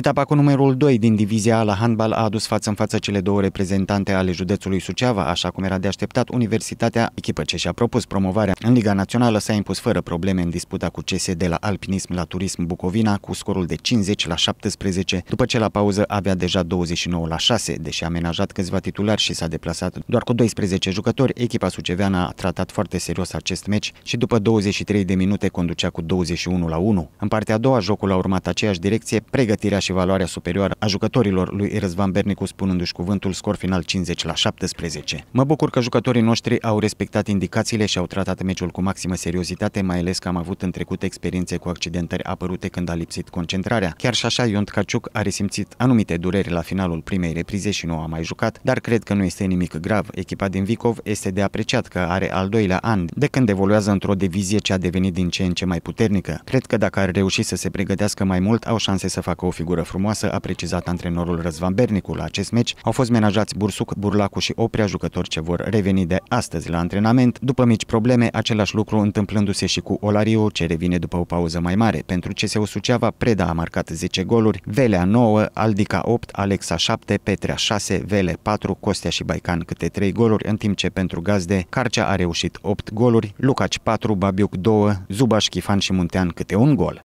Etapa cu numărul 2 din divizia A la handbal a adus față în față cele două reprezentante ale județului Suceava, așa cum era de așteptat Universitatea, echipă ce și-a propus promovarea. În Liga Națională s-a impus fără probleme în disputa cu CS de la Alpinism la Turism Bucovina cu scorul de 50 la 17, după ce la pauză avea deja 29 la 6, deși a amenajat câțiva titulari și s-a deplasat doar cu 12 jucători, echipa suceveană a tratat foarte serios acest meci și după 23 de minute conducea cu 21 la 1. În partea a doua, jocul a urmat aceeași direcție, pregătirea și valoarea superioară a jucătorilor lui Răzvan Bernicu, spunându-și cuvântul scor final 50 la 17. Mă bucur că jucătorii noștri au respectat indicațiile și au tratat meciul cu maximă seriozitate, mai ales că am avut în trecut experiențe cu accidentări apărute când a lipsit concentrarea. Chiar și așa, Ion Tkaciuc a resimțit anumite dureri la finalul primei reprize și nu a mai jucat, dar cred că nu este nimic grav. Echipa din Vicov este de apreciat că are al doilea an de când evoluează într-o divizie ce a devenit din ce în ce mai puternică. Cred că dacă ar reuși să se pregătească mai mult, au șanse să facă o figură figură frumoasă, a precizat antrenorul Răzvan Bernicu. La acest meci au fost menajați Bursuc, Burlacu și Oprea, jucători ce vor reveni de astăzi la antrenament. După mici probleme, același lucru întâmplându-se și cu Olariu, ce revine după o pauză mai mare. Pentru CSU Suceava, Preda a marcat 10 goluri, Velea 9, Aldica 8, Alexa 7, Petrea 6, Vele 4, Costea și Baican câte 3 goluri, în timp ce pentru gazde Carcea a reușit 8 goluri, Lucaci 4, Babiuc 2, Zubaș, Chifan și Muntean câte un gol.